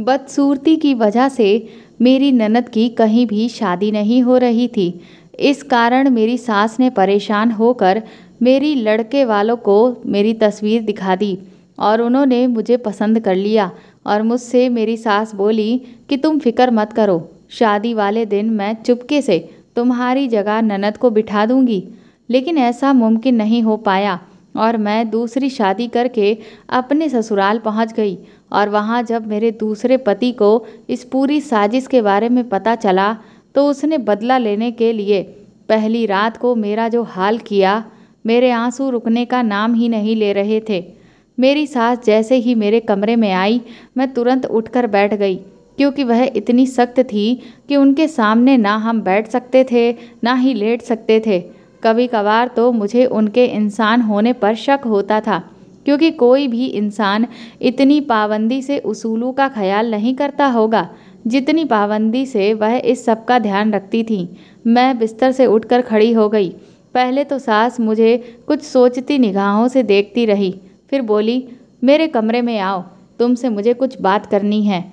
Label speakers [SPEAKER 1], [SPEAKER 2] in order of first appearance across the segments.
[SPEAKER 1] बदसूरती की वजह से मेरी ननद की कहीं भी शादी नहीं हो रही थी इस कारण मेरी सास ने परेशान होकर मेरी लड़के वालों को मेरी तस्वीर दिखा दी और उन्होंने मुझे पसंद कर लिया और मुझसे मेरी सास बोली कि तुम फिक्र मत करो शादी वाले दिन मैं चुपके से तुम्हारी जगह ननद को बिठा दूंगी लेकिन ऐसा मुमकिन नहीं हो पाया और मैं दूसरी शादी करके अपने ससुराल पहुँच गई और वहाँ जब मेरे दूसरे पति को इस पूरी साजिश के बारे में पता चला तो उसने बदला लेने के लिए पहली रात को मेरा जो हाल किया मेरे आंसू रुकने का नाम ही नहीं ले रहे थे मेरी सास जैसे ही मेरे कमरे में आई मैं तुरंत उठकर बैठ गई क्योंकि वह इतनी सख्त थी कि उनके सामने ना हम बैठ सकते थे ना ही लेट सकते थे कभी कभार तो मुझे उनके इंसान होने पर शक होता था क्योंकि कोई भी इंसान इतनी पाबंदी से उसूलों का ख्याल नहीं करता होगा जितनी पाबंदी से वह इस सब का ध्यान रखती थी मैं बिस्तर से उठकर खड़ी हो गई पहले तो सास मुझे कुछ सोचती निगाहों से देखती रही फिर बोली मेरे कमरे में आओ तुमसे मुझे कुछ बात करनी है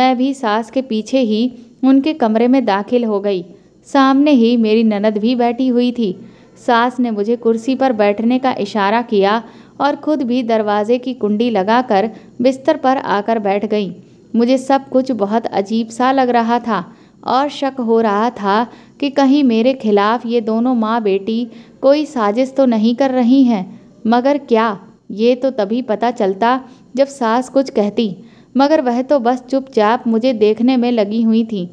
[SPEAKER 1] मैं भी सास के पीछे ही उनके कमरे में दाखिल हो गई सामने ही मेरी ननद भी बैठी हुई थी सास ने मुझे कुर्सी पर बैठने का इशारा किया और खुद भी दरवाजे की कुंडी लगाकर बिस्तर पर आकर बैठ गई मुझे सब कुछ बहुत अजीब सा लग रहा था और शक हो रहा था कि कहीं मेरे खिलाफ ये दोनों माँ बेटी कोई साजिश तो नहीं कर रही हैं मगर क्या ये तो तभी पता चलता जब सास कुछ कहती मगर वह तो बस चुपचाप मुझे देखने में लगी हुई थी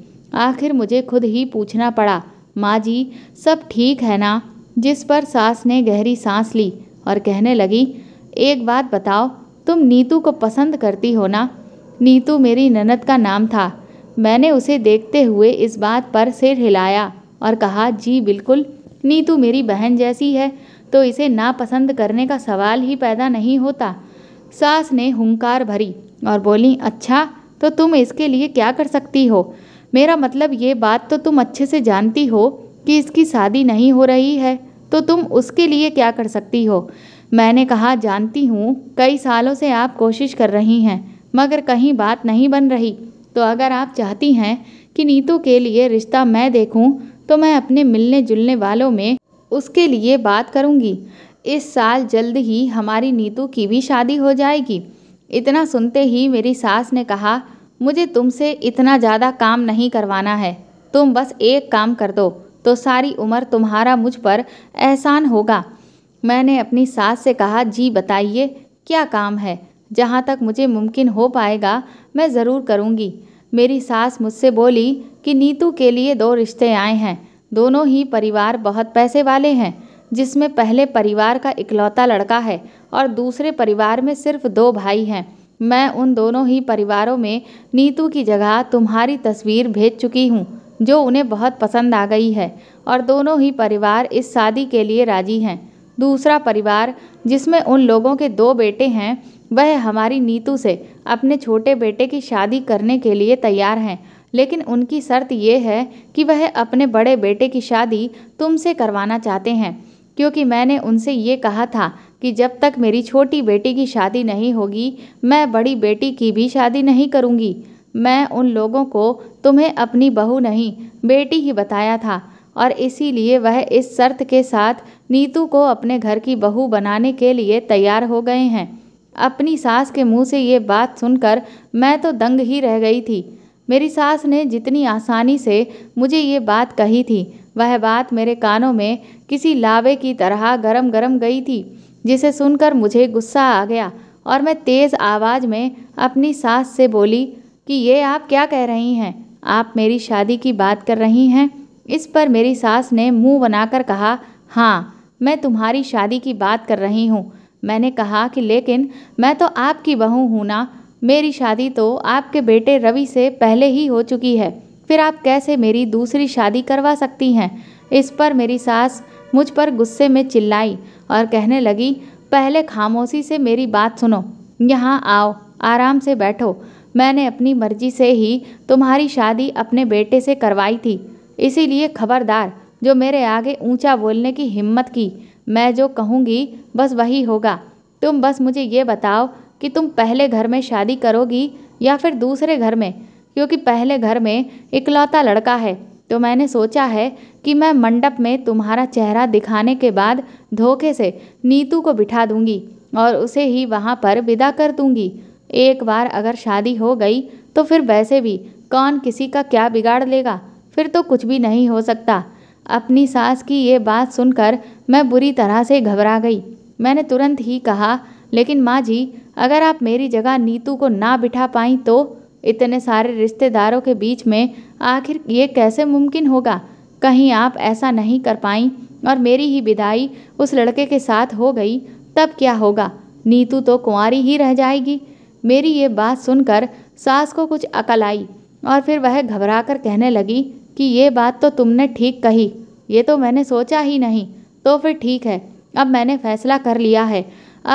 [SPEAKER 1] आखिर मुझे खुद ही पूछना पड़ा माँ जी सब ठीक है ना जिस पर सास ने गहरी सांस ली और कहने लगी एक बात बताओ तुम नीतू को पसंद करती हो ना नीतू मेरी ननद का नाम था मैंने उसे देखते हुए इस बात पर सिर हिलाया और कहा जी बिल्कुल नीतू मेरी बहन जैसी है तो इसे ना पसंद करने का सवाल ही पैदा नहीं होता सास ने हुंकार भरी और बोली अच्छा तो तुम इसके लिए क्या कर सकती हो मेरा मतलब ये बात तो तुम अच्छे से जानती हो कि इसकी शादी नहीं हो रही है तो तुम उसके लिए क्या कर सकती हो मैंने कहा जानती हूँ कई सालों से आप कोशिश कर रही हैं मगर कहीं बात नहीं बन रही तो अगर आप चाहती हैं कि नीतू के लिए रिश्ता मैं देखूं तो मैं अपने मिलने जुलने वालों में उसके लिए बात करूंगी इस साल जल्द ही हमारी नीतू की भी शादी हो जाएगी इतना सुनते ही मेरी सास ने कहा मुझे तुमसे इतना ज़्यादा काम नहीं करवाना है तुम बस एक काम कर दो तो सारी उम्र तुम्हारा मुझ पर एहसान होगा मैंने अपनी सास से कहा जी बताइए क्या काम है जहाँ तक मुझे मुमकिन हो पाएगा मैं ज़रूर करूँगी मेरी सास मुझसे बोली कि नीतू के लिए दो रिश्ते आए हैं दोनों ही परिवार बहुत पैसे वाले हैं जिसमें पहले परिवार का इकलौता लड़का है और दूसरे परिवार में सिर्फ दो भाई हैं मैं उन दोनों ही परिवारों में नीतू की जगह तुम्हारी तस्वीर भेज चुकी हूँ जो उन्हें बहुत पसंद आ गई है और दोनों ही परिवार इस शादी के लिए राजी हैं दूसरा परिवार जिसमें उन लोगों के दो बेटे हैं वह हमारी नीतू से अपने छोटे बेटे की शादी करने के लिए तैयार हैं लेकिन उनकी शर्त ये है कि वह अपने बड़े बेटे की शादी तुमसे करवाना चाहते हैं क्योंकि मैंने उनसे ये कहा था कि जब तक मेरी छोटी बेटी की शादी नहीं होगी मैं बड़ी बेटी की भी शादी नहीं करूँगी मैं उन लोगों को तुम्हें अपनी बहू नहीं बेटी ही बताया था और इसीलिए वह इस शर्त के साथ नीतू को अपने घर की बहू बनाने के लिए तैयार हो गए हैं अपनी सास के मुंह से ये बात सुनकर मैं तो दंग ही रह गई थी मेरी सास ने जितनी आसानी से मुझे ये बात कही थी वह बात मेरे कानों में किसी लावे की तरह गरम गरम गई थी जिसे सुनकर मुझे गुस्सा आ गया और मैं तेज़ आवाज़ में अपनी सास से बोली कि ये आप क्या कह रही हैं आप मेरी शादी की बात कर रही हैं इस पर मेरी सास ने मुंह बनाकर कहा हाँ मैं तुम्हारी शादी की बात कर रही हूँ मैंने कहा कि लेकिन मैं तो आपकी बहू हूँ ना मेरी शादी तो आपके बेटे रवि से पहले ही हो चुकी है फिर आप कैसे मेरी दूसरी शादी करवा सकती हैं इस पर मेरी सास मुझ पर गुस्से में चिल्लाई और कहने लगी पहले खामोशी से मेरी बात सुनो यहाँ आओ आराम से बैठो मैंने अपनी मर्जी से ही तुम्हारी शादी अपने बेटे से करवाई थी इसीलिए खबरदार जो मेरे आगे ऊंचा बोलने की हिम्मत की मैं जो कहूँगी बस वही होगा तुम बस मुझे ये बताओ कि तुम पहले घर में शादी करोगी या फिर दूसरे घर में क्योंकि पहले घर में इकलौता लड़का है तो मैंने सोचा है कि मैं मंडप में तुम्हारा चेहरा दिखाने के बाद धोखे से नीतू को बिठा दूंगी और उसे ही वहाँ पर विदा कर दूंगी एक बार अगर शादी हो गई तो फिर वैसे भी कौन किसी का क्या बिगाड़ लेगा फिर तो कुछ भी नहीं हो सकता अपनी सास की ये बात सुनकर मैं बुरी तरह से घबरा गई मैंने तुरंत ही कहा लेकिन माँ जी अगर आप मेरी जगह नीतू को ना बिठा पाई तो इतने सारे रिश्तेदारों के बीच में आखिर ये कैसे मुमकिन होगा कहीं आप ऐसा नहीं कर पाई और मेरी ही विदाई उस लड़के के साथ हो गई तब क्या होगा नीतू तो कुंवारी ही रह जाएगी मेरी ये बात सुनकर सास को कुछ अकल आई और फिर वह घबरा कर कहने लगी कि ये बात तो तुमने ठीक कही ये तो मैंने सोचा ही नहीं तो फिर ठीक है अब मैंने फैसला कर लिया है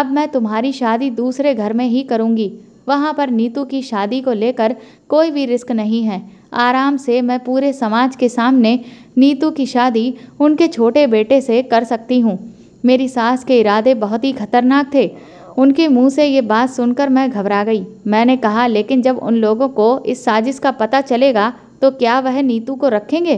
[SPEAKER 1] अब मैं तुम्हारी शादी दूसरे घर में ही करूँगी वहाँ पर नीतू की शादी को लेकर कोई भी रिस्क नहीं है आराम से मैं पूरे समाज के सामने नीतू की शादी उनके छोटे बेटे से कर सकती हूँ मेरी सास के इरादे बहुत ही खतरनाक थे उनके मुंह से ये बात सुनकर मैं घबरा गई मैंने कहा लेकिन जब उन लोगों को इस साजिश का पता चलेगा तो क्या वह नीतू को रखेंगे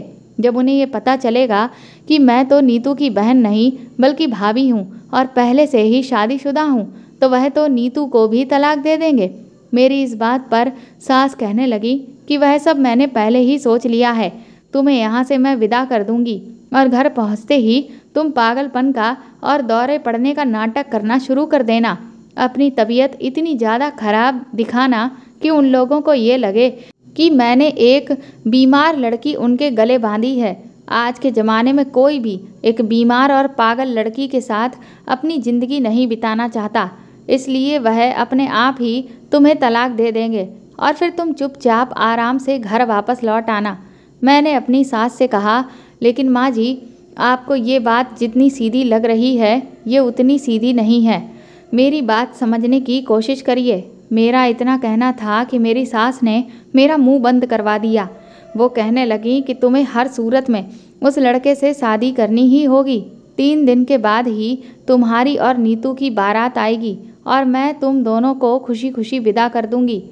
[SPEAKER 1] जब उन्हें ये पता चलेगा कि मैं तो नीतू की बहन नहीं बल्कि भाभी हूँ और पहले से ही शादीशुदा हूँ तो वह तो नीतू को भी तलाक दे देंगे मेरी इस बात पर सास कहने लगी कि वह सब मैंने पहले ही सोच लिया है तुम्हें यहाँ से मैं विदा कर दूंगी और घर पहुँचते ही तुम पागलपन का और दौरे पड़ने का नाटक करना शुरू कर देना अपनी तबीयत इतनी ज़्यादा ख़राब दिखाना कि उन लोगों को ये लगे कि मैंने एक बीमार लड़की उनके गले बांधी है आज के ज़माने में कोई भी एक बीमार और पागल लड़की के साथ अपनी ज़िंदगी नहीं बिताना चाहता इसलिए वह अपने आप ही तुम्हें तलाक दे देंगे और फिर तुम चुपचाप आराम से घर वापस लौट आना मैंने अपनी सास से कहा लेकिन माँ जी आपको ये बात जितनी सीधी लग रही है ये उतनी सीधी नहीं है मेरी बात समझने की कोशिश करिए मेरा इतना कहना था कि मेरी सास ने मेरा मुंह बंद करवा दिया वो कहने लगी कि तुम्हें हर सूरत में उस लड़के से शादी करनी ही होगी तीन दिन के बाद ही तुम्हारी और नीतू की बारात आएगी और मैं तुम दोनों को खुशी खुशी विदा कर दूंगी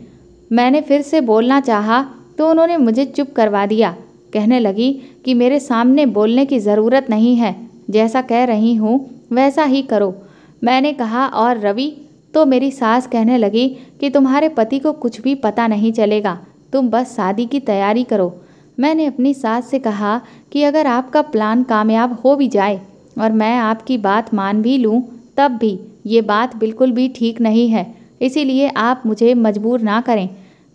[SPEAKER 1] मैंने फिर से बोलना चाहा तो उन्होंने मुझे चुप करवा दिया कहने लगी कि मेरे सामने बोलने की ज़रूरत नहीं है जैसा कह रही हूँ वैसा ही करो मैंने कहा और रवि तो मेरी सास कहने लगी कि तुम्हारे पति को कुछ भी पता नहीं चलेगा तुम बस शादी की तैयारी करो मैंने अपनी सास से कहा कि अगर आपका प्लान कामयाब हो भी जाए और मैं आपकी बात मान भी लूँ तब भी ये बात बिल्कुल भी ठीक नहीं है इसीलिए आप मुझे मजबूर ना करें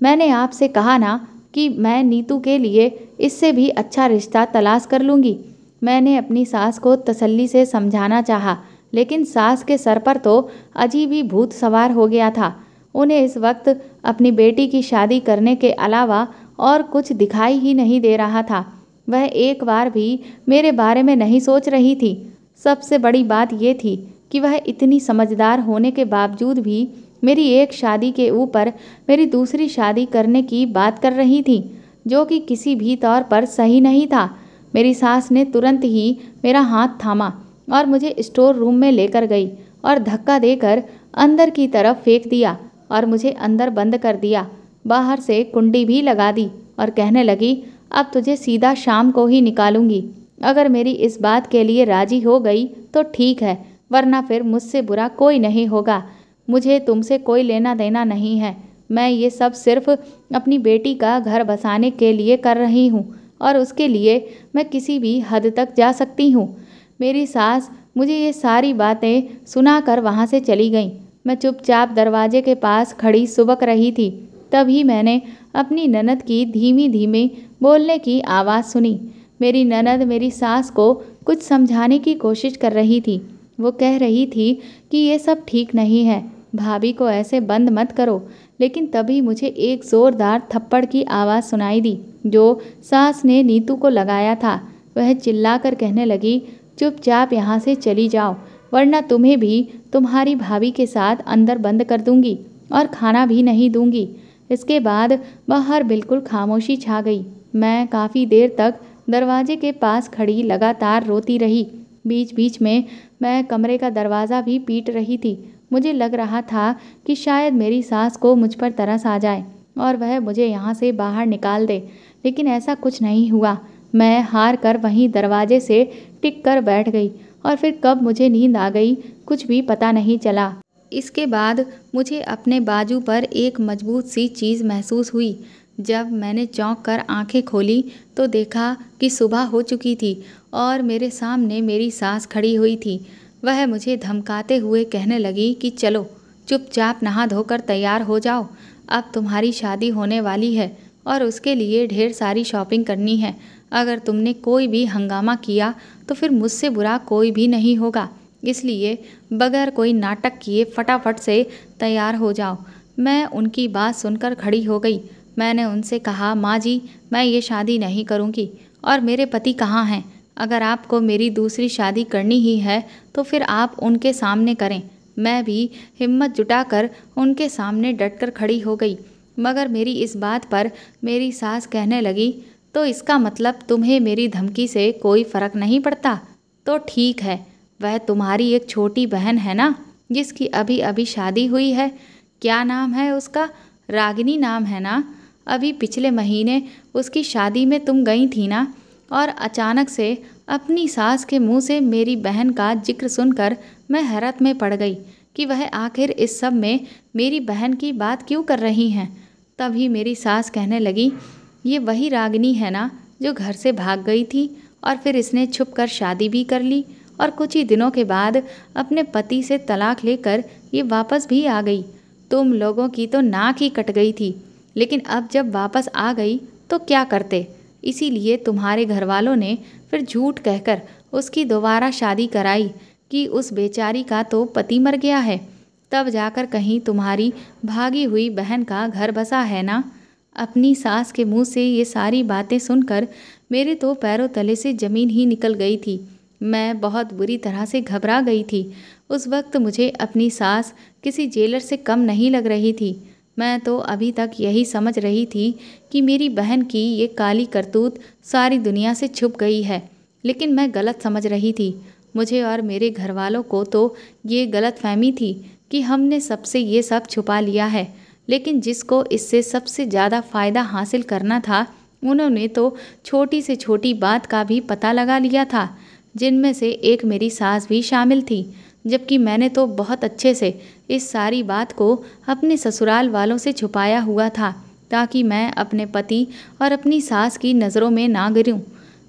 [SPEAKER 1] मैंने आपसे कहा ना कि मैं नीतू के लिए इससे भी अच्छा रिश्ता तलाश कर लूँगी मैंने अपनी सास को तसल्ली से समझाना चाहा लेकिन सास के सर पर तो अजीब ही भूत सवार हो गया था उन्हें इस वक्त अपनी बेटी की शादी करने के अलावा और कुछ दिखाई ही नहीं दे रहा था वह एक बार भी मेरे बारे में नहीं सोच रही थी सबसे बड़ी बात यह थी कि वह इतनी समझदार होने के बावजूद भी मेरी एक शादी के ऊपर मेरी दूसरी शादी करने की बात कर रही थी जो कि किसी भी तौर पर सही नहीं था मेरी सास ने तुरंत ही मेरा हाथ थामा और मुझे स्टोर रूम में लेकर गई और धक्का देकर अंदर की तरफ फेंक दिया और मुझे अंदर बंद कर दिया बाहर से कुंडी भी लगा दी और कहने लगी अब तुझे सीधा शाम को ही निकालूंगी अगर मेरी इस बात के लिए राजी हो गई तो ठीक है वरना फिर मुझसे बुरा कोई नहीं होगा मुझे तुमसे कोई लेना देना नहीं है मैं ये सब सिर्फ अपनी बेटी का घर बसाने के लिए कर रही हूँ और उसके लिए मैं किसी भी हद तक जा सकती हूँ मेरी सास मुझे ये सारी बातें सुनाकर वहाँ से चली गई मैं चुपचाप दरवाजे के पास खड़ी सुबक रही थी तभी मैंने अपनी ननद की धीमी धीमी बोलने की आवाज़ सुनी मेरी ननद मेरी सास को कुछ समझाने की कोशिश कर रही थी वो कह रही थी कि ये सब ठीक नहीं है भाभी को ऐसे बंद मत करो लेकिन तभी मुझे एक ज़ोरदार थप्पड़ की आवाज़ सुनाई दी जो सास ने नीतू को लगाया था वह चिल्लाकर कहने लगी चुपचाप यहाँ से चली जाओ वरना तुम्हें भी तुम्हारी भाभी के साथ अंदर बंद कर दूंगी और खाना भी नहीं दूंगी इसके बाद बाहर बिल्कुल खामोशी छा गई मैं काफ़ी देर तक दरवाजे के पास खड़ी लगातार रोती रही बीच बीच में मैं कमरे का दरवाज़ा भी पीट रही थी मुझे लग रहा था कि शायद मेरी सास को मुझ पर तरस आ जाए और वह मुझे यहाँ से बाहर निकाल दे लेकिन ऐसा कुछ नहीं हुआ मैं हार कर वहीं दरवाजे से टिक कर बैठ गई और फिर कब मुझे नींद आ गई कुछ भी पता नहीं चला इसके बाद मुझे अपने बाजू पर एक मजबूत सी चीज़ महसूस हुई जब मैंने चौंक कर आँखें खोली तो देखा कि सुबह हो चुकी थी और मेरे सामने मेरी सास खड़ी हुई थी वह मुझे धमकाते हुए कहने लगी कि चलो चुपचाप नहा धोकर तैयार हो जाओ अब तुम्हारी शादी होने वाली है और उसके लिए ढेर सारी शॉपिंग करनी है अगर तुमने कोई भी हंगामा किया तो फिर मुझसे बुरा कोई भी नहीं होगा इसलिए बगैर कोई नाटक किए फटाफट से तैयार हो जाओ मैं उनकी बात सुनकर खड़ी हो गई मैंने उनसे कहा माँ जी मैं ये शादी नहीं करूँगी और मेरे पति कहाँ हैं अगर आपको मेरी दूसरी शादी करनी ही है तो फिर आप उनके सामने करें मैं भी हिम्मत जुटाकर उनके सामने डटकर खड़ी हो गई मगर मेरी इस बात पर मेरी सास कहने लगी तो इसका मतलब तुम्हें मेरी धमकी से कोई फ़र्क नहीं पड़ता तो ठीक है वह तुम्हारी एक छोटी बहन है ना जिसकी अभी अभी शादी हुई है क्या नाम है उसका रागिनी नाम है ना अभी पिछले महीने उसकी शादी में तुम गई थी ना और अचानक से अपनी सास के मुंह से मेरी बहन का जिक्र सुनकर मैं हैरत में पड़ गई कि वह आखिर इस सब में मेरी बहन की बात क्यों कर रही हैं तभी मेरी सास कहने लगी ये वही रागिनी है ना जो घर से भाग गई थी और फिर इसने छुप कर शादी भी कर ली और कुछ ही दिनों के बाद अपने पति से तलाक लेकर ये वापस भी आ गई तुम लोगों की तो नाक ही कट गई थी लेकिन अब जब वापस आ गई तो क्या करते इसीलिए तुम्हारे घर वालों ने फिर झूठ कहकर उसकी दोबारा शादी कराई कि उस बेचारी का तो पति मर गया है तब जाकर कहीं तुम्हारी भागी हुई बहन का घर बसा है ना अपनी सास के मुंह से ये सारी बातें सुनकर मेरे तो पैरों तले से ज़मीन ही निकल गई थी मैं बहुत बुरी तरह से घबरा गई थी उस वक्त मुझे अपनी सास किसी जेलर से कम नहीं लग रही थी मैं तो अभी तक यही समझ रही थी कि मेरी बहन की ये काली करतूत सारी दुनिया से छुप गई है लेकिन मैं गलत समझ रही थी मुझे और मेरे घर वालों को तो ये गलत फहमी थी कि हमने सबसे ये सब छुपा लिया है लेकिन जिसको इससे सबसे ज़्यादा फ़ायदा हासिल करना था उन्होंने तो छोटी से छोटी बात का भी पता लगा लिया था जिनमें से एक मेरी सास भी शामिल थी जबकि मैंने तो बहुत अच्छे से इस सारी बात को अपने ससुराल वालों से छुपाया हुआ था ताकि मैं अपने पति और अपनी सास की नज़रों में ना गिरूं।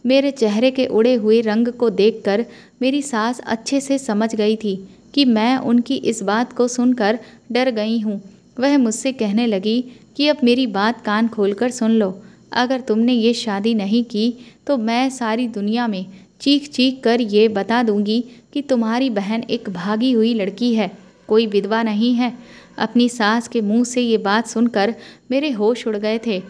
[SPEAKER 1] मेरे चेहरे के उड़े हुए रंग को देखकर मेरी सास अच्छे से समझ गई थी कि मैं उनकी इस बात को सुनकर डर गई हूँ वह मुझसे कहने लगी कि अब मेरी बात कान खोलकर सुन लो अगर तुमने ये शादी नहीं की तो मैं सारी दुनिया में चीख चीख कर ये बता दूंगी कि तुम्हारी बहन एक भागी हुई लड़की है कोई विधवा नहीं है अपनी सास के मुंह से ये बात सुनकर मेरे होश उड़ गए थे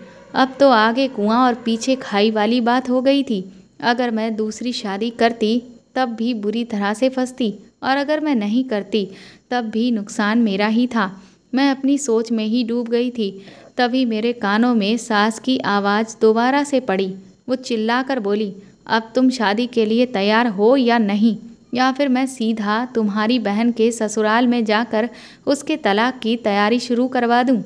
[SPEAKER 1] अब तो आगे कुआं और पीछे खाई वाली बात हो गई थी अगर मैं दूसरी शादी करती तब भी बुरी तरह से फंसती और अगर मैं नहीं करती तब भी नुकसान मेरा ही था मैं अपनी सोच में ही डूब गई थी तभी मेरे कानों में सास की आवाज़ दोबारा से पड़ी वो चिल्लाकर बोली अब तुम शादी के लिए तैयार हो या नहीं या फिर मैं सीधा तुम्हारी बहन के ससुराल में जाकर उसके तलाक की तैयारी शुरू करवा दूं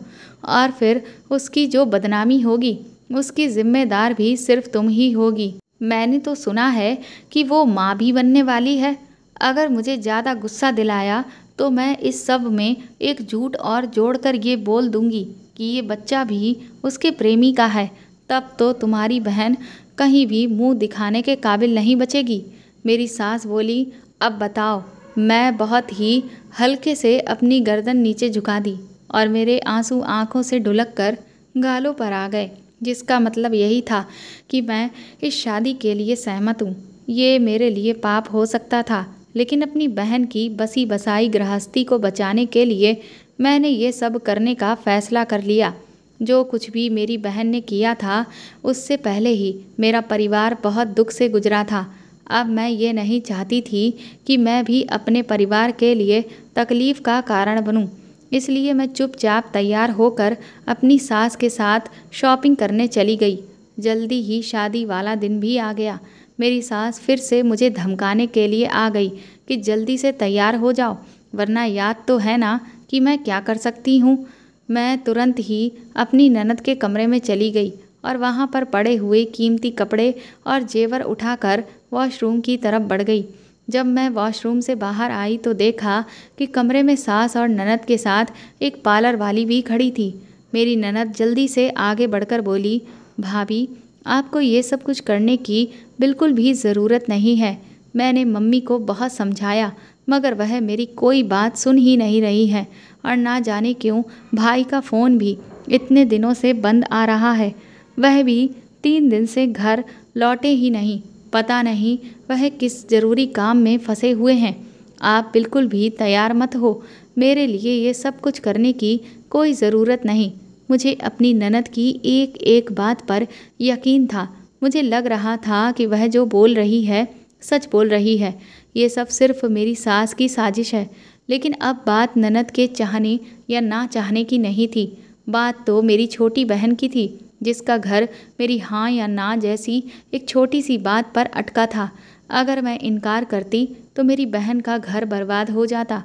[SPEAKER 1] और फिर उसकी जो बदनामी होगी उसकी जिम्मेदार भी सिर्फ तुम ही होगी मैंने तो सुना है कि वो माँ भी बनने वाली है अगर मुझे ज़्यादा गुस्सा दिलाया तो मैं इस सब में एक झूठ और जोड़कर ये बोल दूंगी कि ये बच्चा भी उसके प्रेमी का है तब तो तुम्हारी बहन कहीं भी मुंह दिखाने के काबिल नहीं बचेगी मेरी सास बोली अब बताओ मैं बहुत ही हल्के से अपनी गर्दन नीचे झुका दी और मेरे आंसू आंखों से ढुलक कर गालों पर आ गए जिसका मतलब यही था कि मैं इस शादी के लिए सहमत हूँ ये मेरे लिए पाप हो सकता था लेकिन अपनी बहन की बसी बसाई गृहस्थी को बचाने के लिए मैंने ये सब करने का फ़ैसला कर लिया जो कुछ भी मेरी बहन ने किया था उससे पहले ही मेरा परिवार बहुत दुख से गुजरा था अब मैं ये नहीं चाहती थी कि मैं भी अपने परिवार के लिए तकलीफ़ का कारण बनूं। इसलिए मैं चुपचाप तैयार होकर अपनी सास के साथ शॉपिंग करने चली गई जल्दी ही शादी वाला दिन भी आ गया मेरी सास फिर से मुझे धमकाने के लिए आ गई कि जल्दी से तैयार हो जाओ वरना याद तो है ना कि मैं क्या कर सकती हूँ मैं तुरंत ही अपनी ननद के कमरे में चली गई और वहाँ पर पड़े हुए कीमती कपड़े और जेवर उठाकर वॉशरूम की तरफ बढ़ गई जब मैं वॉशरूम से बाहर आई तो देखा कि कमरे में सास और ननद के साथ एक पार्लर वाली भी खड़ी थी मेरी ननद जल्दी से आगे बढ़कर बोली भाभी आपको ये सब कुछ करने की बिल्कुल भी ज़रूरत नहीं है मैंने मम्मी को बहुत समझाया मगर वह मेरी कोई बात सुन ही नहीं रही है और ना जाने क्यों भाई का फ़ोन भी इतने दिनों से बंद आ रहा है वह भी तीन दिन से घर लौटे ही नहीं पता नहीं वह किस ज़रूरी काम में फंसे हुए हैं आप बिल्कुल भी तैयार मत हो मेरे लिए ये सब कुछ करने की कोई ज़रूरत नहीं मुझे अपनी ननद की एक एक बात पर यकीन था मुझे लग रहा था कि वह जो बोल रही है सच बोल रही है ये सब सिर्फ मेरी सास की साजिश है लेकिन अब बात ननद के चाहने या ना चाहने की नहीं थी बात तो मेरी छोटी बहन की थी जिसका घर मेरी हाँ या ना जैसी एक छोटी सी बात पर अटका था अगर मैं इनकार करती तो मेरी बहन का घर बर्बाद हो जाता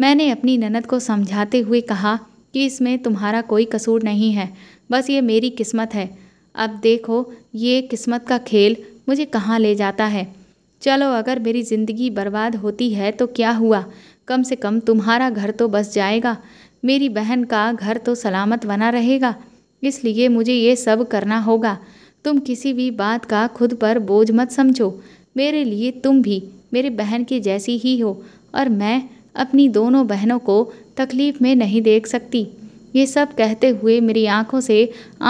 [SPEAKER 1] मैंने अपनी ननद को समझाते हुए कहा कि इसमें तुम्हारा कोई कसूर नहीं है बस ये मेरी किस्मत है अब देखो ये किस्मत का खेल मुझे कहाँ ले जाता है चलो अगर मेरी ज़िंदगी बर्बाद होती है तो क्या हुआ कम से कम तुम्हारा घर तो बस जाएगा मेरी बहन का घर तो सलामत बना रहेगा इसलिए मुझे ये सब करना होगा तुम किसी भी बात का खुद पर बोझ मत समझो मेरे लिए तुम भी मेरी बहन की जैसी ही हो और मैं अपनी दोनों बहनों को तकलीफ़ में नहीं देख सकती ये सब कहते हुए मेरी आंखों से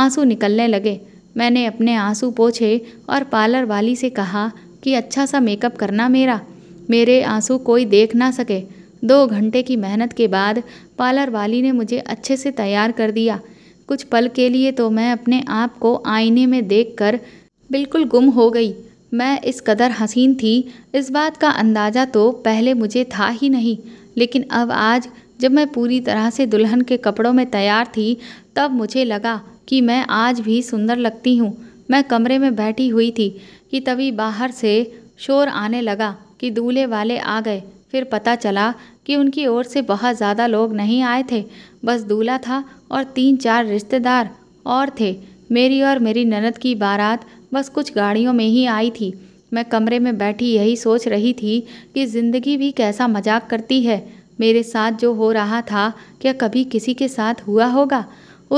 [SPEAKER 1] आंसू निकलने लगे मैंने अपने आंसू पोछे और पार्लर वाली से कहा कि अच्छा सा मेकअप करना मेरा मेरे आंसू कोई देख ना सके दो घंटे की मेहनत के बाद पार्लर वाली ने मुझे अच्छे से तैयार कर दिया कुछ पल के लिए तो मैं अपने आप को आईने में कर बिल्कुल गुम हो गई मैं इस कदर हसीन थी इस बात का अंदाज़ा तो पहले मुझे था ही नहीं लेकिन अब आज जब मैं पूरी तरह से दुल्हन के कपड़ों में तैयार थी तब मुझे लगा कि मैं आज भी सुंदर लगती हूँ मैं कमरे में बैठी हुई थी कि तभी बाहर से शोर आने लगा कि दूल्हे वाले आ गए फिर पता चला कि उनकी ओर से बहुत ज़्यादा लोग नहीं आए थे बस दूल्हा था और तीन चार रिश्तेदार और थे मेरी और मेरी ननद की बारात बस कुछ गाड़ियों में ही आई थी मैं कमरे में बैठी यही सोच रही थी कि ज़िंदगी भी कैसा मजाक करती है मेरे साथ जो हो रहा था क्या कभी किसी के साथ हुआ होगा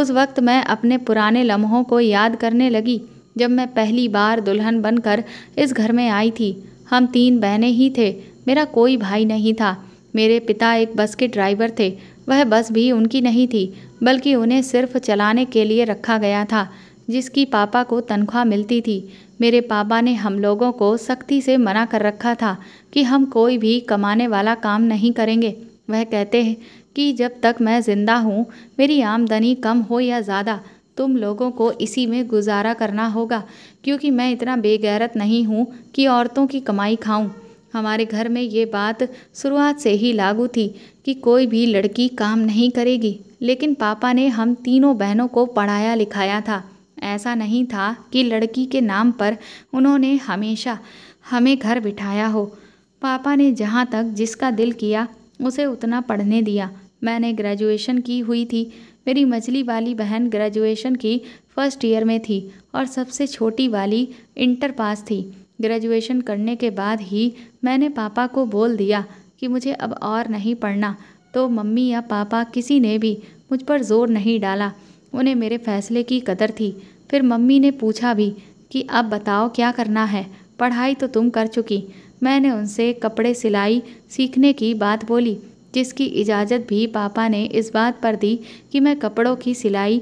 [SPEAKER 1] उस वक्त मैं अपने पुराने लम्हों को याद करने लगी जब मैं पहली बार दुल्हन बनकर इस घर में आई थी हम तीन बहनें ही थे मेरा कोई भाई नहीं था मेरे पिता एक बस के ड्राइवर थे वह बस भी उनकी नहीं थी बल्कि उन्हें सिर्फ चलाने के लिए रखा गया था जिसकी पापा को तनख्वाह मिलती थी मेरे पापा ने हम लोगों को सख्ती से मना कर रखा था कि हम कोई भी कमाने वाला काम नहीं करेंगे वह कहते हैं कि जब तक मैं ज़िंदा हूँ मेरी आमदनी कम हो या ज़्यादा तुम लोगों को इसी में गुजारा करना होगा क्योंकि मैं इतना बेगैरत नहीं हूँ कि औरतों की कमाई खाऊं हमारे घर में ये बात शुरुआत से ही लागू थी कि कोई भी लड़की काम नहीं करेगी लेकिन पापा ने हम तीनों बहनों को पढ़ाया लिखाया था ऐसा नहीं था कि लड़की के नाम पर उन्होंने हमेशा हमें घर बिठाया हो पापा ने जहाँ तक जिसका दिल किया उसे उतना पढ़ने दिया मैंने ग्रेजुएशन की हुई थी मेरी मछली वाली बहन ग्रेजुएशन की फ़र्स्ट ईयर में थी और सबसे छोटी वाली इंटर पास थी ग्रेजुएशन करने के बाद ही मैंने पापा को बोल दिया कि मुझे अब और नहीं पढ़ना तो मम्मी या पापा किसी ने भी मुझ पर ज़ोर नहीं डाला उन्हें मेरे फैसले की कदर थी फिर मम्मी ने पूछा भी कि अब बताओ क्या करना है पढ़ाई तो तुम कर चुकी मैंने उनसे कपड़े सिलाई सीखने की बात बोली जिसकी इजाज़त भी पापा ने इस बात पर दी कि मैं कपड़ों की सिलाई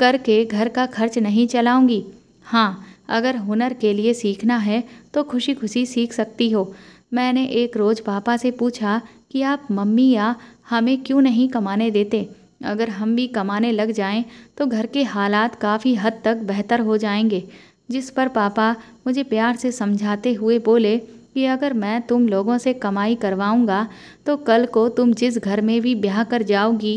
[SPEAKER 1] करके घर का खर्च नहीं चलाऊंगी हाँ अगर हुनर के लिए सीखना है तो खुशी खुशी सीख सकती हो मैंने एक रोज़ पापा से पूछा कि आप मम्मी या हमें क्यों नहीं कमाने देते अगर हम भी कमाने लग जाएं तो घर के हालात काफ़ी हद तक बेहतर हो जाएंगे जिस पर पापा मुझे प्यार से समझाते हुए बोले कि अगर मैं तुम लोगों से कमाई करवाऊंगा तो कल को तुम जिस घर में भी ब्याह कर जाओगी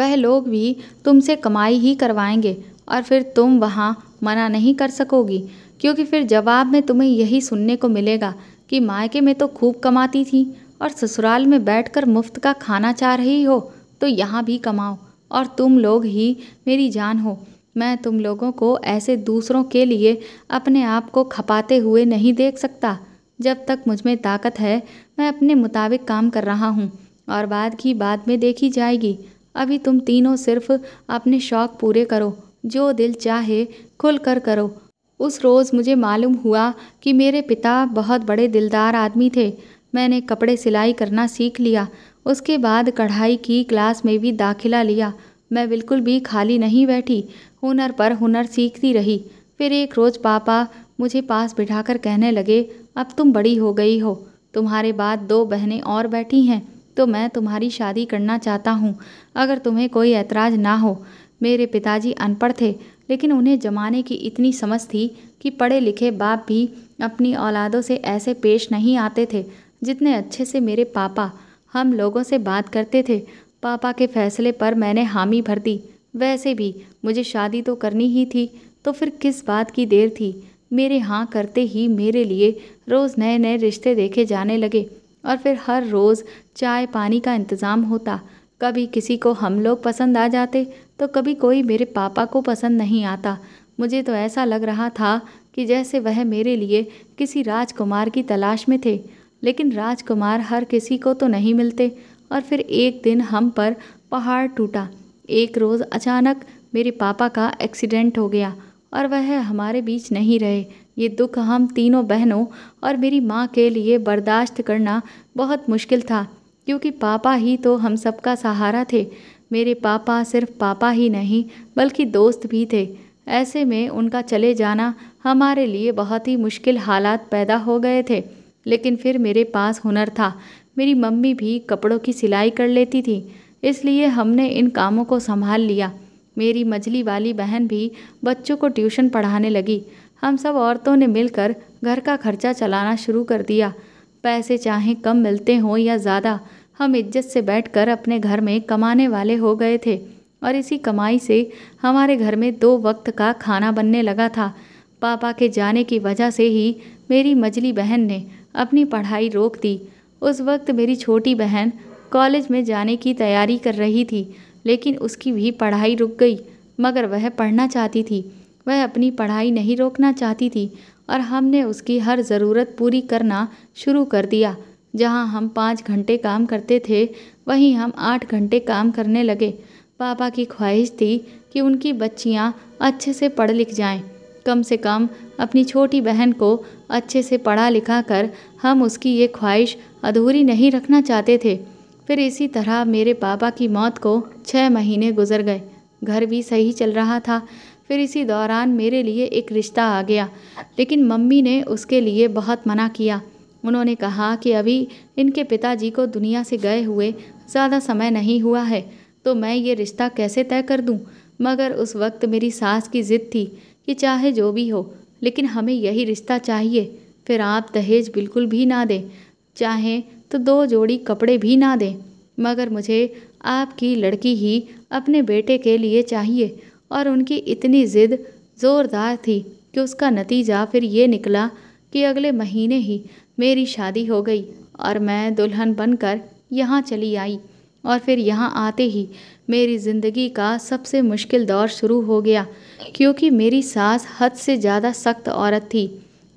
[SPEAKER 1] वह लोग भी तुमसे कमाई ही करवाएंगे और फिर तुम वहाँ मना नहीं कर सकोगी क्योंकि फिर जवाब में तुम्हें यही सुनने को मिलेगा कि मायके में तो खूब कमाती थी और ससुराल में बैठकर मुफ्त का खाना चाह रही हो तो यहाँ भी कमाओ और तुम लोग ही मेरी जान हो मैं तुम लोगों को ऐसे दूसरों के लिए अपने आप को खपाते हुए नहीं देख सकता जब तक मुझ में ताकत है मैं अपने मुताबिक काम कर रहा हूँ और बाद की बाद में देखी जाएगी अभी तुम तीनों सिर्फ अपने शौक़ पूरे करो जो दिल चाहे खुल कर करो उस रोज़ मुझे मालूम हुआ कि मेरे पिता बहुत बड़े दिलदार आदमी थे मैंने कपड़े सिलाई करना सीख लिया उसके बाद कढ़ाई की क्लास में भी दाखिला लिया मैं बिल्कुल भी खाली नहीं बैठी हुनर पर हुनर सीखती रही फिर एक रोज़ पापा मुझे पास बिठाकर कहने लगे अब तुम बड़ी हो गई हो तुम्हारे बाद दो बहनें और बैठी हैं तो मैं तुम्हारी शादी करना चाहता हूँ अगर तुम्हें कोई ऐतराज़ ना हो मेरे पिताजी अनपढ़ थे लेकिन उन्हें जमाने की इतनी समझ थी कि पढ़े लिखे बाप भी अपनी औलादों से ऐसे पेश नहीं आते थे जितने अच्छे से मेरे पापा हम लोगों से बात करते थे पापा के फैसले पर मैंने हामी भर दी वैसे भी मुझे शादी तो करनी ही थी तो फिर किस बात की देर थी मेरे हाँ करते ही मेरे लिए रोज़ नए नए रिश्ते देखे जाने लगे और फिर हर रोज़ चाय पानी का इंतज़ाम होता कभी किसी को हम लोग पसंद आ जाते तो कभी कोई मेरे पापा को पसंद नहीं आता मुझे तो ऐसा लग रहा था कि जैसे वह मेरे लिए किसी राजकुमार की तलाश में थे लेकिन राजकुमार हर किसी को तो नहीं मिलते और फिर एक दिन हम पर पहाड़ टूटा एक रोज़ अचानक मेरे पापा का एक्सीडेंट हो गया और वह हमारे बीच नहीं रहे ये दुख हम तीनों बहनों और मेरी माँ के लिए बर्दाश्त करना बहुत मुश्किल था क्योंकि पापा ही तो हम सबका सहारा थे मेरे पापा सिर्फ पापा ही नहीं बल्कि दोस्त भी थे ऐसे में उनका चले जाना हमारे लिए बहुत ही मुश्किल हालात पैदा हो गए थे लेकिन फिर मेरे पास हुनर था मेरी मम्मी भी कपड़ों की सिलाई कर लेती थी इसलिए हमने इन कामों को संभाल लिया मेरी मझली वाली बहन भी बच्चों को ट्यूशन पढ़ाने लगी हम सब औरतों ने मिलकर घर का खर्चा चलाना शुरू कर दिया पैसे चाहे कम मिलते हों या ज़्यादा हम इज्जत से बैठकर अपने घर में कमाने वाले हो गए थे और इसी कमाई से हमारे घर में दो वक्त का खाना बनने लगा था पापा के जाने की वजह से ही मेरी मजली बहन ने अपनी पढ़ाई रोक दी उस वक्त मेरी छोटी बहन कॉलेज में जाने की तैयारी कर रही थी लेकिन उसकी भी पढ़ाई रुक गई मगर वह पढ़ना चाहती थी वह अपनी पढ़ाई नहीं रोकना चाहती थी और हमने उसकी हर ज़रूरत पूरी करना शुरू कर दिया जहाँ हम पाँच घंटे काम करते थे वहीं हम आठ घंटे काम करने लगे पापा की ख्वाहिश थी कि उनकी बच्चियाँ अच्छे से पढ़ लिख जाएं, कम से कम अपनी छोटी बहन को अच्छे से पढ़ा लिखा कर हम उसकी ये ख्वाहिश अधूरी नहीं रखना चाहते थे फिर इसी तरह मेरे पापा की मौत को छः महीने गुजर गए घर भी सही चल रहा था फिर इसी दौरान मेरे लिए एक रिश्ता आ गया लेकिन मम्मी ने उसके लिए बहुत मना किया उन्होंने कहा कि अभी इनके पिताजी को दुनिया से गए हुए ज़्यादा समय नहीं हुआ है तो मैं ये रिश्ता कैसे तय कर दूँ मगर उस वक्त मेरी सास की ज़िद थी कि चाहे जो भी हो लेकिन हमें यही रिश्ता चाहिए फिर आप दहेज बिल्कुल भी ना दें चाहें तो दो जोड़ी कपड़े भी ना दें मगर मुझे आपकी लड़की ही अपने बेटे के लिए चाहिए और उनकी इतनी ज़िद ज़ोरदार थी कि उसका नतीजा फिर ये निकला कि अगले महीने ही मेरी शादी हो गई और मैं दुल्हन बनकर यहाँ चली आई और फिर यहाँ आते ही मेरी ज़िंदगी का सबसे मुश्किल दौर शुरू हो गया क्योंकि मेरी सास हद से ज़्यादा सख्त औरत थी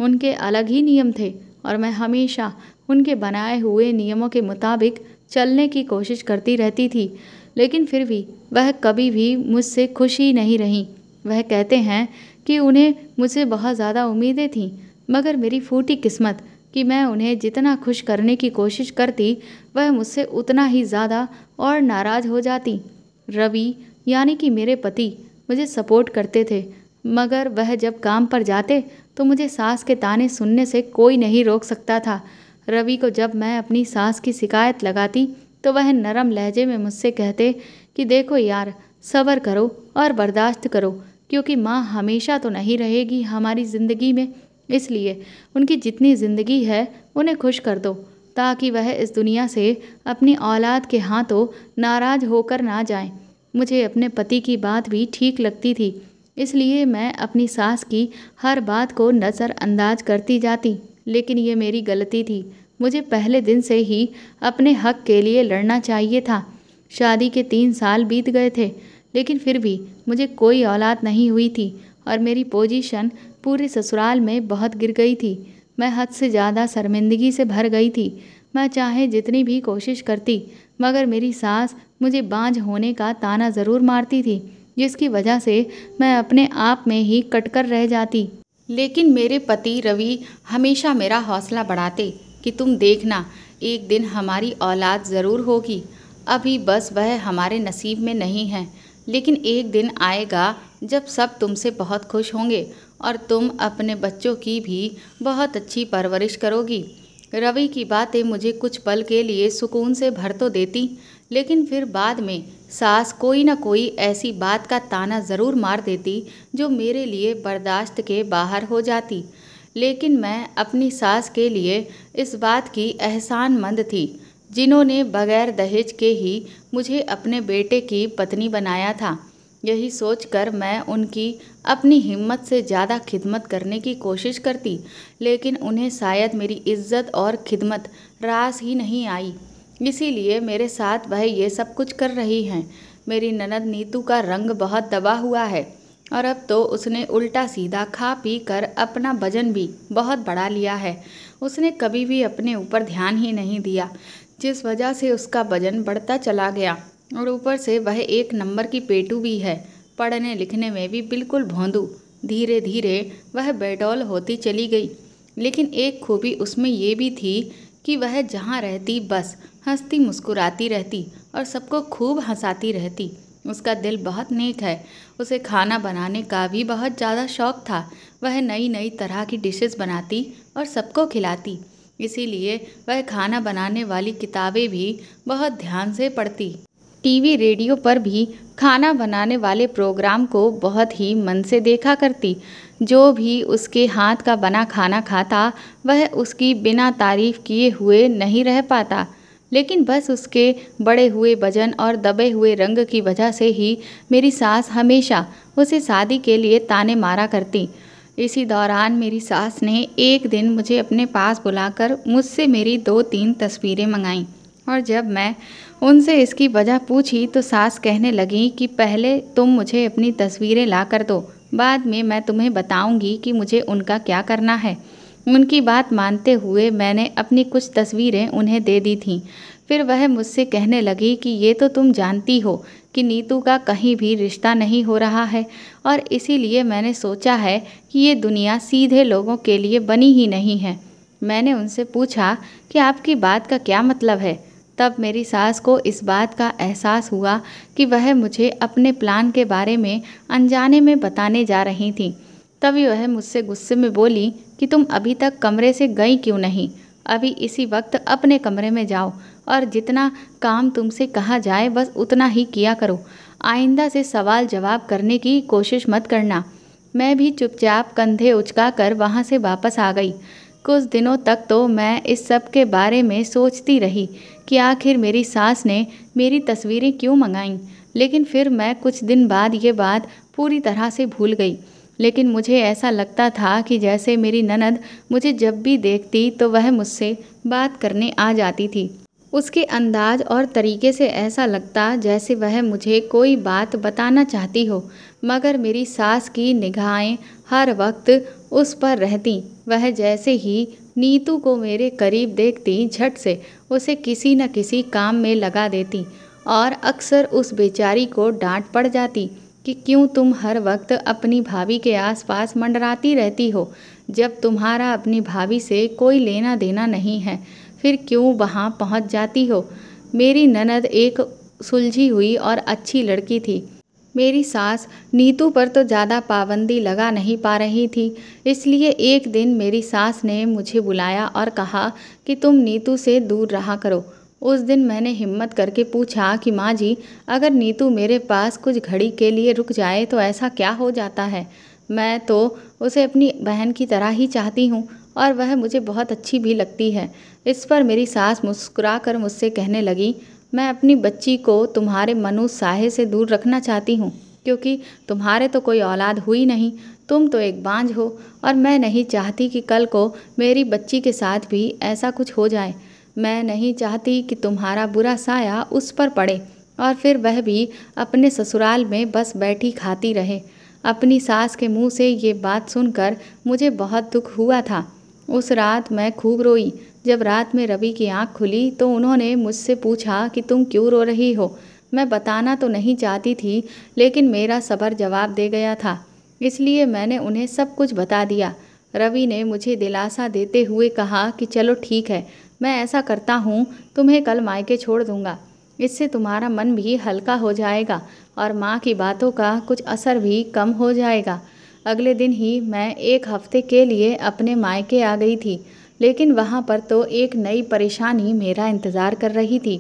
[SPEAKER 1] उनके अलग ही नियम थे और मैं हमेशा उनके बनाए हुए नियमों के मुताबिक चलने की कोशिश करती रहती थी लेकिन फिर भी वह कभी भी मुझसे खुश ही नहीं रहीं वह कहते हैं कि उन्हें मुझसे बहुत ज़्यादा उम्मीदें थीं मगर मेरी फूटी किस्मत कि मैं उन्हें जितना खुश करने की कोशिश करती वह मुझसे उतना ही ज़्यादा और नाराज़ हो जाती रवि यानी कि मेरे पति मुझे सपोर्ट करते थे मगर वह जब काम पर जाते तो मुझे सास के ताने सुनने से कोई नहीं रोक सकता था रवि को जब मैं अपनी सास की शिकायत लगाती तो वह नरम लहजे में मुझसे कहते कि देखो यार सब्र करो और बर्दाश्त करो क्योंकि माँ हमेशा तो नहीं रहेगी हमारी ज़िंदगी में इसलिए उनकी जितनी ज़िंदगी है उन्हें खुश कर दो ताकि वह इस दुनिया से अपनी औलाद के हाथों नाराज़ होकर ना जाए मुझे अपने पति की बात भी ठीक लगती थी इसलिए मैं अपनी सास की हर बात को नज़रअंदाज करती जाती लेकिन ये मेरी गलती थी मुझे पहले दिन से ही अपने हक के लिए लड़ना चाहिए था शादी के तीन साल बीत गए थे लेकिन फिर भी मुझे कोई औलाद नहीं हुई थी और मेरी पोजीशन पूरे ससुराल में बहुत गिर गई थी मैं हद से ज़्यादा शर्मिंदगी से भर गई थी मैं चाहे जितनी भी कोशिश करती मगर मेरी सास मुझे बांझ होने का ताना ज़रूर मारती थी जिसकी वजह से मैं अपने आप में ही कटकर रह जाती लेकिन मेरे पति रवि हमेशा मेरा हौसला बढ़ाते कि तुम देखना एक दिन हमारी औलाद ज़रूर होगी अभी बस वह हमारे नसीब में नहीं है लेकिन एक दिन आएगा जब सब तुमसे बहुत खुश होंगे और तुम अपने बच्चों की भी बहुत अच्छी परवरिश करोगी रवि की बातें मुझे कुछ पल के लिए सुकून से भर तो देती लेकिन फिर बाद में सास कोई ना कोई ऐसी बात का ताना ज़रूर मार देती जो मेरे लिए बर्दाश्त के बाहर हो जाती लेकिन मैं अपनी सास के लिए इस बात की एहसानमंद थी जिन्होंने बगैर दहेज के ही मुझे अपने बेटे की पत्नी बनाया था यही सोचकर मैं उनकी अपनी हिम्मत से ज़्यादा खिदमत करने की कोशिश करती लेकिन उन्हें शायद मेरी इज्जत और खिदमत रास ही नहीं आई इसीलिए मेरे साथ वह ये सब कुछ कर रही हैं मेरी ननद नीतू का रंग बहुत दबा हुआ है और अब तो उसने उल्टा सीधा खा पी कर अपना वजन भी बहुत बढ़ा लिया है उसने कभी भी अपने ऊपर ध्यान ही नहीं दिया जिस वजह से उसका वजन बढ़ता चला गया और ऊपर से वह एक नंबर की पेटू भी है पढ़ने लिखने में भी बिल्कुल भोंदू धीरे धीरे वह बेडौल होती चली गई लेकिन एक खूबी उसमें यह भी थी कि वह जहाँ रहती बस हंसती मुस्कुराती रहती और सबको खूब हंसाती रहती उसका दिल बहुत नेक है उसे खाना बनाने का भी बहुत ज़्यादा शौक था वह नई नई तरह की डिशेस बनाती और सबको खिलाती इसीलिए वह खाना बनाने वाली किताबें भी बहुत ध्यान से पढ़ती टीवी रेडियो पर भी खाना बनाने वाले प्रोग्राम को बहुत ही मन से देखा करती जो भी उसके हाथ का बना खाना खाता वह उसकी बिना तारीफ किए हुए नहीं रह पाता लेकिन बस उसके बड़े हुए वजन और दबे हुए रंग की वजह से ही मेरी सास हमेशा उसे शादी के लिए ताने मारा करती इसी दौरान मेरी सास ने एक दिन मुझे अपने पास बुलाकर मुझसे मेरी दो तीन तस्वीरें मंगाईं और जब मैं उनसे इसकी वजह पूछी तो सास कहने लगी कि पहले तुम मुझे अपनी तस्वीरें ला कर दो बाद में मैं तुम्हें बताऊंगी कि मुझे उनका क्या करना है उनकी बात मानते हुए मैंने अपनी कुछ तस्वीरें उन्हें दे दी थीं फिर वह मुझसे कहने लगी कि ये तो तुम जानती हो कि नीतू का कहीं भी रिश्ता नहीं हो रहा है और इसीलिए मैंने सोचा है कि ये दुनिया सीधे लोगों के लिए बनी ही नहीं है मैंने उनसे पूछा कि आपकी बात का क्या मतलब है तब मेरी सास को इस बात का एहसास हुआ कि वह मुझे अपने प्लान के बारे में अनजाने में बताने जा रही थी तभी वह मुझसे गुस्से में बोली कि तुम अभी तक कमरे से गई क्यों नहीं अभी इसी वक्त अपने कमरे में जाओ और जितना काम तुमसे कहा जाए बस उतना ही किया करो आइंदा से सवाल जवाब करने की कोशिश मत करना मैं भी चुपचाप कंधे उचका कर वहाँ से वापस आ गई कुछ दिनों तक तो मैं इस सब के बारे में सोचती रही कि आखिर मेरी सास ने मेरी तस्वीरें क्यों मंगाईं लेकिन फिर मैं कुछ दिन बाद ये बात पूरी तरह से भूल गई लेकिन मुझे ऐसा लगता था कि जैसे मेरी ननद मुझे जब भी देखती तो वह मुझसे बात करने आ जाती थी उसके अंदाज और तरीके से ऐसा लगता जैसे वह मुझे कोई बात बताना चाहती हो मगर मेरी सास की निगाहें हर वक्त उस पर रहती वह जैसे ही नीतू को मेरे करीब देखती झट से उसे किसी न किसी काम में लगा देती और अक्सर उस बेचारी को डांट पड़ जाती कि क्यों तुम हर वक्त अपनी भाभी के आसपास मंडराती रहती हो जब तुम्हारा अपनी भाभी से कोई लेना देना नहीं है फिर क्यों वहाँ पहुँच जाती हो मेरी ननद एक सुलझी हुई और अच्छी लड़की थी मेरी सास नीतू पर तो ज़्यादा पाबंदी लगा नहीं पा रही थी इसलिए एक दिन मेरी सास ने मुझे बुलाया और कहा कि तुम नीतू से दूर रहा करो उस दिन मैंने हिम्मत करके पूछा कि माँ जी अगर नीतू मेरे पास कुछ घड़ी के लिए रुक जाए तो ऐसा क्या हो जाता है मैं तो उसे अपनी बहन की तरह ही चाहती हूँ और वह मुझे बहुत अच्छी भी लगती है इस पर मेरी सास मुस्कुरा कर मुझसे कहने लगी मैं अपनी बच्ची को तुम्हारे मनु साहे से दूर रखना चाहती हूँ क्योंकि तुम्हारे तो कोई औलाद हुई नहीं तुम तो एक बांझ हो और मैं नहीं चाहती कि कल को मेरी बच्ची के साथ भी ऐसा कुछ हो जाए मैं नहीं चाहती कि तुम्हारा बुरा साया उस पर पड़े और फिर वह भी अपने ससुराल में बस बैठी खाती रहे अपनी सास के मुंह से ये बात सुनकर मुझे बहुत दुख हुआ था उस रात मैं खूब रोई जब रात में रवि की आंख खुली तो उन्होंने मुझसे पूछा कि तुम क्यों रो रही हो मैं बताना तो नहीं चाहती थी लेकिन मेरा सब्र जवाब दे गया था इसलिए मैंने उन्हें सब कुछ बता दिया रवि ने मुझे दिलासा देते हुए कहा कि चलो ठीक है मैं ऐसा करता हूँ तुम्हें कल मायके छोड़ दूँगा इससे तुम्हारा मन भी हल्का हो जाएगा और माँ की बातों का कुछ असर भी कम हो जाएगा अगले दिन ही मैं एक हफ्ते के लिए अपने मायके आ गई थी लेकिन वहाँ पर तो एक नई परेशानी मेरा इंतज़ार कर रही थी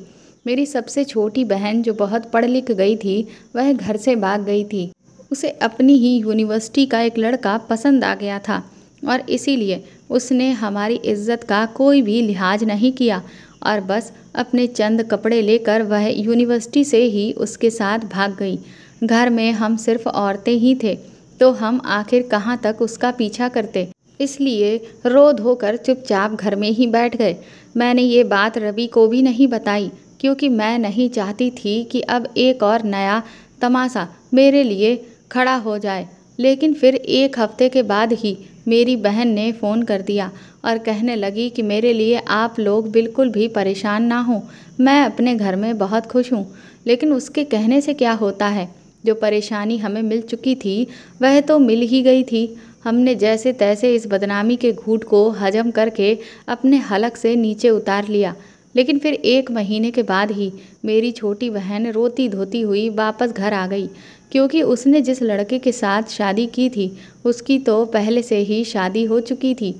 [SPEAKER 1] मेरी सबसे छोटी बहन जो बहुत पढ़ लिख गई थी वह घर से भाग गई थी उसे अपनी ही यूनिवर्सिटी का एक लड़का पसंद आ गया था और इसीलिए उसने हमारी इज्जत का कोई भी लिहाज नहीं किया और बस अपने चंद कपड़े लेकर वह यूनिवर्सिटी से ही उसके साथ भाग गई घर में हम सिर्फ औरतें ही थे तो हम आखिर कहाँ तक उसका पीछा करते इसलिए रो धोकर चुपचाप घर में ही बैठ गए मैंने ये बात रवि को भी नहीं बताई क्योंकि मैं नहीं चाहती थी कि अब एक और नया तमाशा मेरे लिए खड़ा हो जाए लेकिन फिर एक हफ्ते के बाद ही मेरी बहन ने फ़ोन कर दिया और कहने लगी कि मेरे लिए आप लोग बिल्कुल भी परेशान ना हो मैं अपने घर में बहुत खुश हूँ लेकिन उसके कहने से क्या होता है जो परेशानी हमें मिल चुकी थी वह तो मिल ही गई थी हमने जैसे तैसे इस बदनामी के घूट को हजम करके अपने हलक से नीचे उतार लिया लेकिन फिर एक महीने के बाद ही मेरी छोटी बहन रोती धोती हुई वापस घर आ गई क्योंकि उसने जिस लड़के के साथ शादी की थी उसकी तो पहले से ही शादी हो चुकी थी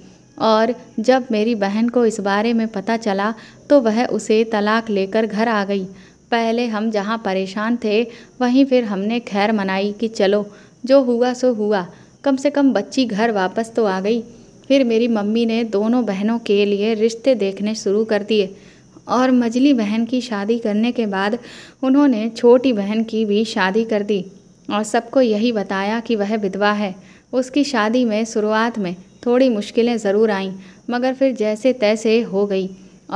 [SPEAKER 1] और जब मेरी बहन को इस बारे में पता चला तो वह उसे तलाक लेकर घर आ गई पहले हम जहाँ परेशान थे वहीं फिर हमने खैर मनाई कि चलो जो हुआ सो हुआ कम से कम बच्ची घर वापस तो आ गई फिर मेरी मम्मी ने दोनों बहनों के लिए रिश्ते देखने शुरू कर दिए और मजली बहन की शादी करने के बाद उन्होंने छोटी बहन की भी शादी कर दी और सबको यही बताया कि वह विधवा है उसकी शादी में शुरुआत में थोड़ी मुश्किलें ज़रूर आईं मगर फिर जैसे तैसे हो गई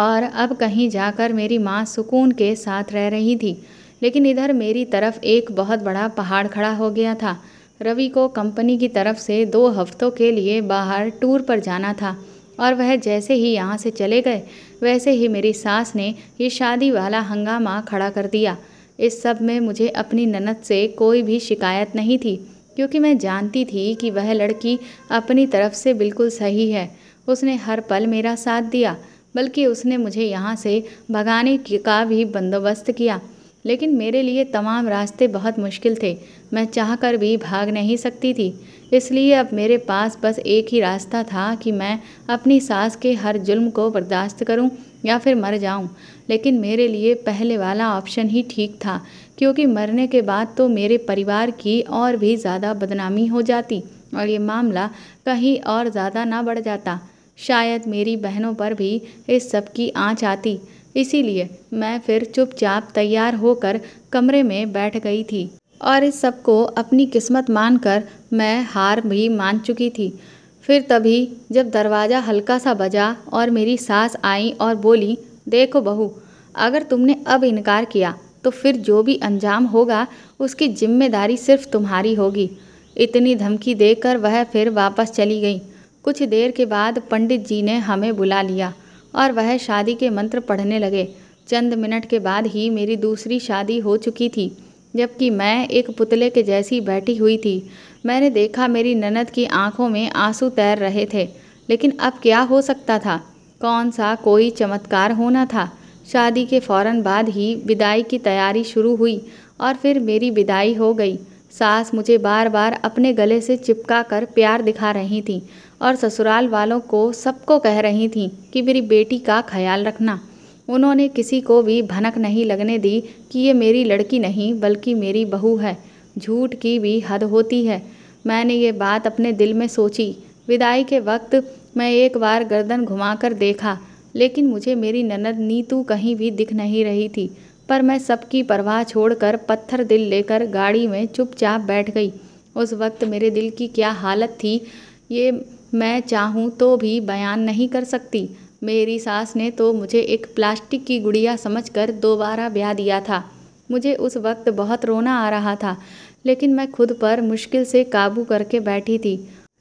[SPEAKER 1] और अब कहीं जाकर मेरी माँ सुकून के साथ रह रही थी लेकिन इधर मेरी तरफ एक बहुत बड़ा पहाड़ खड़ा हो गया था रवि को कंपनी की तरफ से दो हफ्तों के लिए बाहर टूर पर जाना था और वह जैसे ही यहाँ से चले गए वैसे ही मेरी सास ने ये शादी वाला हंगामा खड़ा कर दिया इस सब में मुझे अपनी ननद से कोई भी शिकायत नहीं थी क्योंकि मैं जानती थी कि वह लड़की अपनी तरफ से बिल्कुल सही है उसने हर पल मेरा साथ दिया बल्कि उसने मुझे यहाँ से भगाने का भी बंदोबस्त किया लेकिन मेरे लिए तमाम रास्ते बहुत मुश्किल थे मैं चाह कर भी भाग नहीं सकती थी इसलिए अब मेरे पास बस एक ही रास्ता था कि मैं अपनी सास के हर जुल्म को बर्दाश्त करूं या फिर मर जाऊं लेकिन मेरे लिए पहले वाला ऑप्शन ही ठीक था क्योंकि मरने के बाद तो मेरे परिवार की और भी ज़्यादा बदनामी हो जाती और ये मामला कहीं और ज़्यादा ना बढ़ जाता शायद मेरी बहनों पर भी इस सब की आँच आती इसीलिए मैं फिर चुपचाप तैयार होकर कमरे में बैठ गई थी और इस सब को अपनी किस्मत मानकर मैं हार भी मान चुकी थी फिर तभी जब दरवाज़ा हल्का सा बजा और मेरी सास आई और बोली देखो बहू अगर तुमने अब इनकार किया तो फिर जो भी अंजाम होगा उसकी जिम्मेदारी सिर्फ तुम्हारी होगी इतनी धमकी देकर वह फिर वापस चली गई कुछ देर के बाद पंडित जी ने हमें बुला लिया और वह शादी के मंत्र पढ़ने लगे चंद मिनट के बाद ही मेरी दूसरी शादी हो चुकी थी जबकि मैं एक पुतले के जैसी बैठी हुई थी मैंने देखा मेरी ननद की आंखों में आंसू तैर रहे थे लेकिन अब क्या हो सकता था कौन सा कोई चमत्कार होना था शादी के फौरन बाद ही विदाई की तैयारी शुरू हुई और फिर मेरी विदाई हो गई सास मुझे बार बार अपने गले से चिपका कर प्यार दिखा रही थी और ससुराल वालों को सबको कह रही थी कि मेरी बेटी का ख्याल रखना उन्होंने किसी को भी भनक नहीं लगने दी कि ये मेरी लड़की नहीं बल्कि मेरी बहू है झूठ की भी हद होती है मैंने ये बात अपने दिल में सोची विदाई के वक्त मैं एक बार गर्दन घुमाकर देखा लेकिन मुझे मेरी ननद नीतू कहीं भी दिख नहीं रही थी पर मैं सबकी परवाह छोड़कर पत्थर दिल लेकर गाड़ी में चुपचाप बैठ गई उस वक्त मेरे दिल की क्या हालत थी ये मैं चाहूँ तो भी बयान नहीं कर सकती मेरी सास ने तो मुझे एक प्लास्टिक की गुड़िया समझकर दोबारा ब्याह दिया था मुझे उस वक्त बहुत रोना आ रहा था लेकिन मैं खुद पर मुश्किल से काबू करके बैठी थी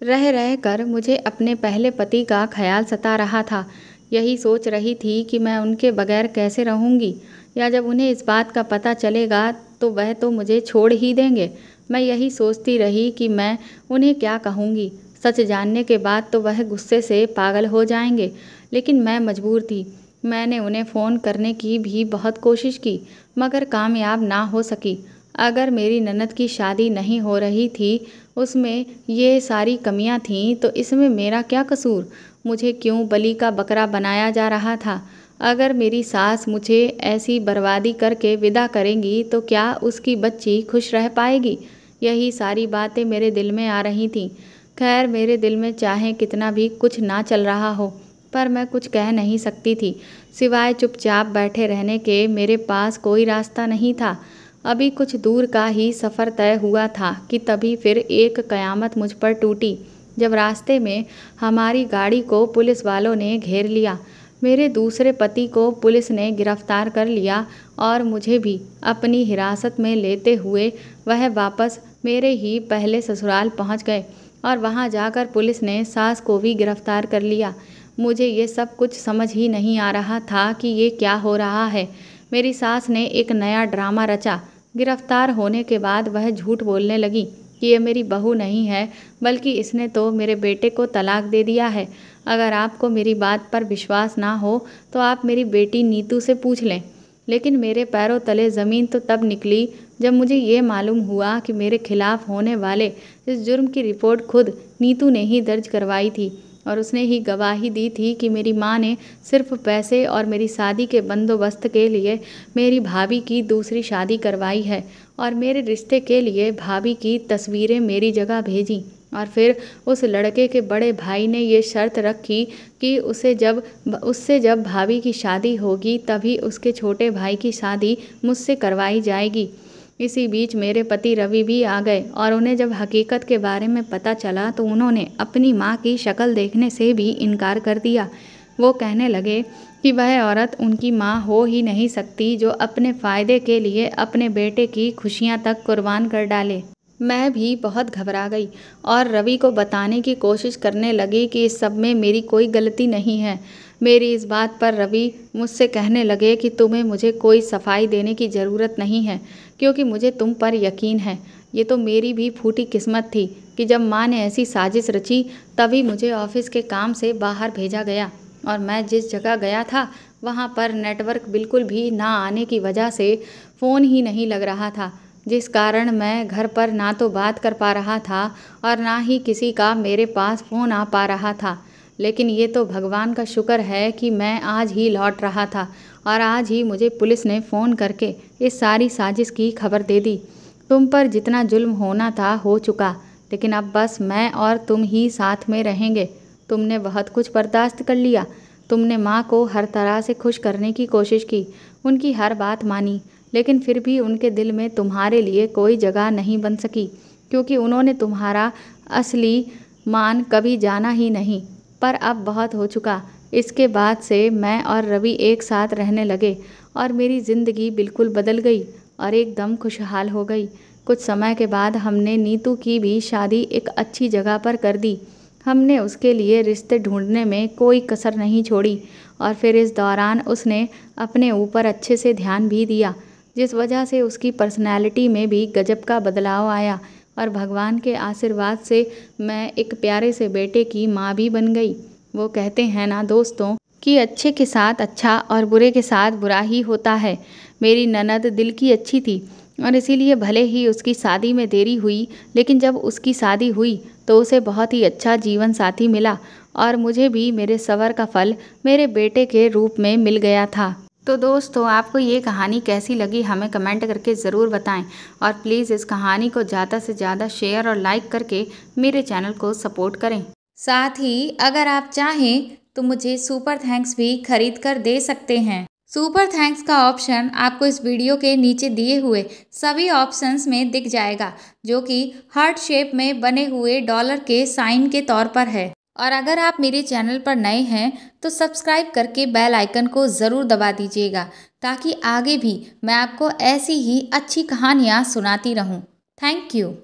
[SPEAKER 1] रह रह कर मुझे अपने पहले पति का ख्याल सता रहा था यही सोच रही थी कि मैं उनके बगैर कैसे रहूँगी या जब उन्हें इस बात का पता चलेगा तो वह तो मुझे छोड़ ही देंगे मैं यही सोचती रही कि मैं उन्हें क्या कहूँगी सच जानने के बाद तो वह गुस्से से पागल हो जाएंगे लेकिन मैं मजबूर थी मैंने उन्हें फ़ोन करने की भी बहुत कोशिश की मगर कामयाब ना हो सकी अगर मेरी ननद की शादी नहीं हो रही थी उसमें ये सारी कमियां थीं तो इसमें मेरा क्या कसूर मुझे क्यों बलि का बकरा बनाया जा रहा था अगर मेरी सास मुझे ऐसी बर्बादी करके विदा करेंगी तो क्या उसकी बच्ची खुश रह पाएगी यही सारी बातें मेरे दिल में आ रही थीं खैर मेरे दिल में चाहे कितना भी कुछ ना चल रहा हो पर मैं कुछ कह नहीं सकती थी सिवाय चुपचाप बैठे रहने के मेरे पास कोई रास्ता नहीं था अभी कुछ दूर का ही सफ़र तय हुआ था कि तभी फिर एक कयामत मुझ पर टूटी जब रास्ते में हमारी गाड़ी को पुलिस वालों ने घेर लिया मेरे दूसरे पति को पुलिस ने गिरफ्तार कर लिया और मुझे भी अपनी हिरासत में लेते हुए वह वापस मेरे ही पहले ससुराल पहुंच गए और वहाँ जाकर पुलिस ने सास को भी गिरफ्तार कर लिया मुझे ये सब कुछ समझ ही नहीं आ रहा था कि ये क्या हो रहा है मेरी सास ने एक नया ड्रामा रचा गिरफ्तार होने के बाद वह झूठ बोलने लगी कि ये मेरी बहू नहीं है बल्कि इसने तो मेरे बेटे को तलाक दे दिया है अगर आपको मेरी बात पर विश्वास ना हो तो आप मेरी बेटी नीतू से पूछ लें लेकिन मेरे पैरों तले ज़मीन तो तब निकली जब मुझे ये मालूम हुआ कि मेरे खिलाफ़ होने वाले इस जुर्म की रिपोर्ट खुद नीतू ने ही दर्ज करवाई थी और उसने ही गवाही दी थी कि मेरी माँ ने सिर्फ पैसे और मेरी शादी के बंदोबस्त के लिए मेरी भाभी की दूसरी शादी करवाई है और मेरे रिश्ते के लिए भाभी की तस्वीरें मेरी जगह भेजी और फिर उस लड़के के बड़े भाई ने ये शर्त रखी कि उसे जब उससे जब भाभी की शादी होगी तभी उसके छोटे भाई की शादी मुझसे करवाई जाएगी इसी बीच मेरे पति रवि भी आ गए और उन्हें जब हकीकत के बारे में पता चला तो उन्होंने अपनी माँ की शक्ल देखने से भी इनकार कर दिया वो कहने लगे कि वह औरत उनकी माँ हो ही नहीं सकती जो अपने फ़ायदे के लिए अपने बेटे की खुशियाँ तक कुर्बान कर डाले मैं भी बहुत घबरा गई और रवि को बताने की कोशिश करने लगी कि इस सब में मेरी कोई गलती नहीं है मेरी इस बात पर रवि मुझसे कहने लगे कि तुम्हें मुझे कोई सफाई देने की ज़रूरत नहीं है क्योंकि मुझे तुम पर यकीन है ये तो मेरी भी फूटी किस्मत थी कि जब माँ ने ऐसी साजिश रची तभी मुझे ऑफिस के काम से बाहर भेजा गया और मैं जिस जगह गया था वहाँ पर नेटवर्क बिल्कुल भी ना आने की वजह से फ़ोन ही नहीं लग रहा था जिस कारण मैं घर पर ना तो बात कर पा रहा था और ना ही किसी का मेरे पास फ़ोन आ पा रहा था लेकिन ये तो भगवान का शुक्र है कि मैं आज ही लौट रहा था और आज ही मुझे पुलिस ने फ़ोन करके इस सारी साजिश की खबर दे दी तुम पर जितना जुल्म होना था हो चुका लेकिन अब बस मैं और तुम ही साथ में रहेंगे तुमने बहुत कुछ बर्दाश्त कर लिया तुमने माँ को हर तरह से खुश करने की कोशिश की उनकी हर बात मानी लेकिन फिर भी उनके दिल में तुम्हारे लिए कोई जगह नहीं बन सकी क्योंकि उन्होंने तुम्हारा असली मान कभी जाना ही नहीं पर अब बहुत हो चुका इसके बाद से मैं और रवि एक साथ रहने लगे और मेरी ज़िंदगी बिल्कुल बदल गई और एकदम खुशहाल हो गई कुछ समय के बाद हमने नीतू की भी शादी एक अच्छी जगह पर कर दी हमने उसके लिए रिश्ते ढूंढने में कोई कसर नहीं छोड़ी और फिर इस दौरान उसने अपने ऊपर अच्छे से ध्यान भी दिया जिस वजह से उसकी पर्सनैलिटी में भी गजब का बदलाव आया और भगवान के आशीर्वाद से मैं एक प्यारे से बेटे की माँ भी बन गई वो कहते हैं ना दोस्तों कि अच्छे के साथ अच्छा और बुरे के साथ बुरा ही होता है मेरी ननद दिल की अच्छी थी और इसीलिए भले ही उसकी शादी में देरी हुई लेकिन जब उसकी शादी हुई तो उसे बहुत ही अच्छा जीवन साथी मिला और मुझे भी मेरे सवर का फल मेरे बेटे के रूप में मिल गया था तो दोस्तों आपको ये कहानी कैसी लगी हमें कमेंट करके ज़रूर बताएं और प्लीज़ इस कहानी को ज़्यादा से ज़्यादा शेयर और लाइक करके मेरे चैनल को सपोर्ट करें साथ ही अगर आप चाहें तो मुझे सुपर थैंक्स भी खरीद कर दे सकते हैं सुपर थैंक्स का ऑप्शन आपको इस वीडियो के नीचे दिए हुए सभी ऑप्शंस में दिख जाएगा जो कि हार्ट शेप में बने हुए डॉलर के साइन के तौर पर है और अगर आप मेरे चैनल पर नए हैं तो सब्सक्राइब करके बेल आइकन को ज़रूर दबा दीजिएगा ताकि आगे भी मैं आपको ऐसी ही अच्छी कहानियाँ सुनाती रहूँ थैंक यू